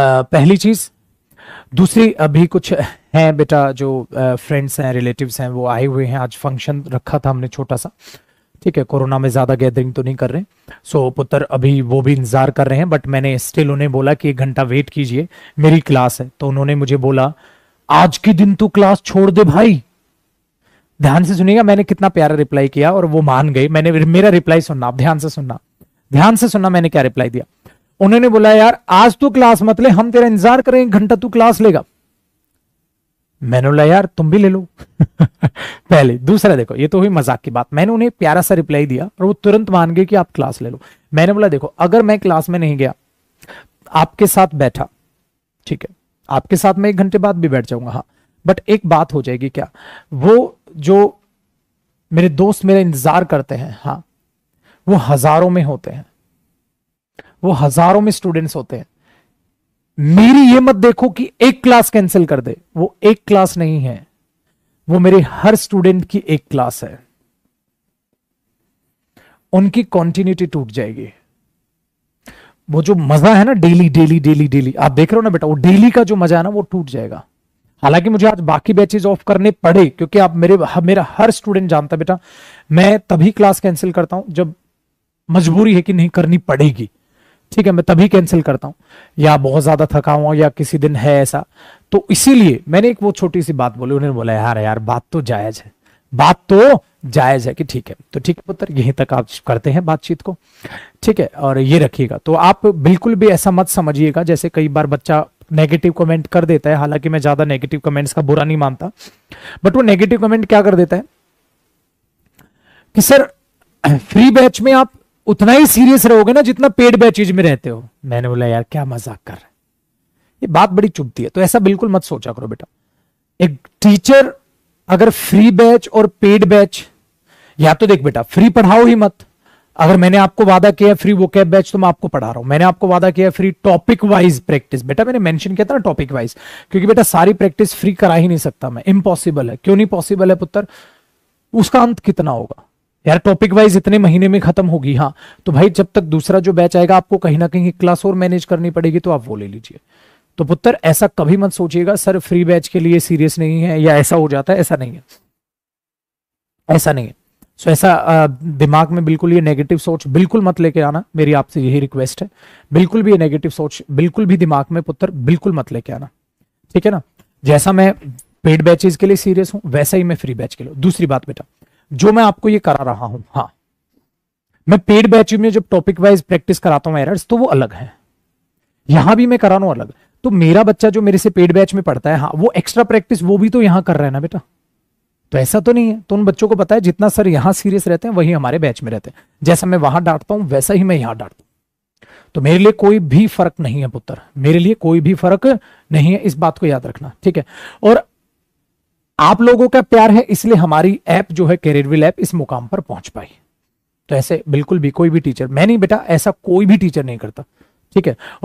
पहली चीज दूसरी अभी कुछ हैं बेटा जो फ्रेंड्स हैं रिलेटिव्स हैं वो आए हुए हैं आज फंक्शन रखा था हमने छोटा सा ठीक है कोरोना में ज़्यादा गैदरिंग तो नहीं कर रहे सो so, पुत्र अभी वो भी इंतज़ार कर रहे हैं बट मैंने स्टिल उन्हें बोला कि एक घंटा वेट कीजिए मेरी क्लास है तो उन्होंने मुझे बोला आज के दिन तू क्लास छोड़ दे भाई ध्यान से सुनिएगा मैंने कितना प्यारा रिप्लाई किया और वो मान गए मैंने मेरा रिप्लाई सुनना आप ध्यान से सुनना ध्यान से सुनना मैंने क्या रिप्लाई दिया उन्होंने बोला यार आज तू क्लास मत ले हम तेरा इंतजार करें एक घंटा तू क्लास लेगा मैंने बोला यार तुम भी ले लो पहले दूसरा देखो ये तो हुई मजाक की बात मैंने उन्हें प्यारा सा रिप्लाई दिया और वो तुरंत मान गए कि आप क्लास ले लो मैंने बोला देखो अगर मैं क्लास में नहीं गया आपके साथ बैठा ठीक है आपके साथ मैं एक घंटे बाद भी बैठ जाऊंगा हाँ बट एक बात हो जाएगी क्या वो जो मेरे दोस्त मेरा इंतजार करते हैं हाँ वो हजारों में होते हैं वो हजारों में स्टूडेंट्स होते हैं मेरी ये मत देखो कि एक क्लास कैंसिल कर दे वो एक क्लास नहीं है वो मेरे हर स्टूडेंट की एक क्लास है उनकी कॉन्टिन्यूटी टूट जाएगी वो जो मजा है ना डेली डेली डेली डेली आप देख रहे हो ना बेटा वो डेली का जो मजा है ना वो टूट जाएगा हालांकि मुझे आज बाकी बैचेज ऑफ करने पड़े क्योंकि आप मेरे मेरा हर स्टूडेंट जानता बेटा मैं तभी क्लास कैंसिल करता हूं जब मजबूरी है कि नहीं करनी पड़ेगी ठीक है मैं तभी कैंसिल करता हूं या बहुत ज्यादा थका हुआ या किसी दिन है ऐसा तो इसीलिए मैंने एक वो छोटी सी बात बोली उन्होंने बोला यार यार बात तो जायज है बात तो जायज है कि ठीक है तो ठीक है पुत्र यहीं तक आप करते हैं बातचीत को ठीक है और ये रखिएगा तो आप बिल्कुल भी ऐसा मत समझिएगा जैसे कई बार बच्चा नेगेटिव कमेंट कर देता है हालांकि मैं ज्यादा नेगेटिव कमेंट्स का बुरा नहीं मानता बट वो नेगेटिव कमेंट क्या कर देता है कि सर फ्री बैच में आप उतना ही सीरियस रहोगे ना जितना पेड बैचेज में रहते हो मैंने बोला यार क्या मजाक कर रहे ये बात बड़ी चुभती है तो ऐसा बिल्कुल मत सोचा करो बेटा एक टीचर अगर फ्री बैच और पेड बैच या तो देख बेटा फ्री पढ़ाओ ही मत अगर मैंने आपको वादा किया फ्री वो कैब बैच तो मैं आपको पढ़ा रहा हूं मैंने आपको वादा किया फ्री टॉपिक वाइज प्रैक्टिस बेटा मैंने मेंशन किया था ना टॉपिक वाइज क्योंकि बेटा सारी प्रैक्टिस फ्री करा ही नहीं सकता मैं इम्पॉसिबल है क्यों नहीं पॉसिबल है पुत्र उसका अंत कितना होगा यार टॉपिक वाइज इतने महीने में खत्म होगी हाँ तो भाई जब तक दूसरा जो बैच आएगा आपको कहीं ना कहीं क्लास और मैनेज करनी पड़ेगी तो आप वो ले लीजिए तो पुत्र ऐसा कभी मत सोचिएगा सर फ्री बैच के लिए सीरियस नहीं है या ऐसा हो जाता है ऐसा नहीं है ऐसा नहीं है सो ऐसा दिमाग में बिल्कुल ये नेगेटिव सोच बिल्कुल मत लेके आना मेरी आपसे यही रिक्वेस्ट है बिल्कुल भी ये नेगेटिव सोच बिल्कुल भी दिमाग में पुत्र बिल्कुल मत लेके आना ठीक है ना जैसा मैं पेड बैचेज के लिए सीरियस हूं वैसा ही मैं फ्री बैच के लिए दूसरी बात बेटा जो मैं आपको ये करा रहा हूं हाँ मैं पेड बैच में जब टॉपिक वाइज प्रैक्टिस कराता हूं एरर्स तो वो अलग है यहां भी मैं करा रहा अलग तो मेरा बच्चा जो मेरे से पेड बैच में पढ़ता है हाँ वो एक्स्ट्रा प्रैक्टिस वो भी तो यहां कर रहे हैं ना बेटा तो ऐसा तो नहीं है तो उन बच्चों को पता है जितना सर यहां सीरियस रहते हैं वही हमारे बैच में रहते हैं जैसा मैं वहां डांटता हूं वैसा ही मैं यहां डांटता हूं तो मेरे लिए कोई भी फर्क नहीं है पुत्र मेरे लिए कोई भी फर्क नहीं है इस बात को याद रखना ठीक है और आप लोगों का प्यार है इसलिए हमारी ऐप जो है कैरियरविल ऐप इस मुकाम पर पहुंच पाई तो ऐसे बिल्कुल भी कोई भी टीचर मैं नहीं बेटा ऐसा कोई भी टीचर नहीं करता ठीक है और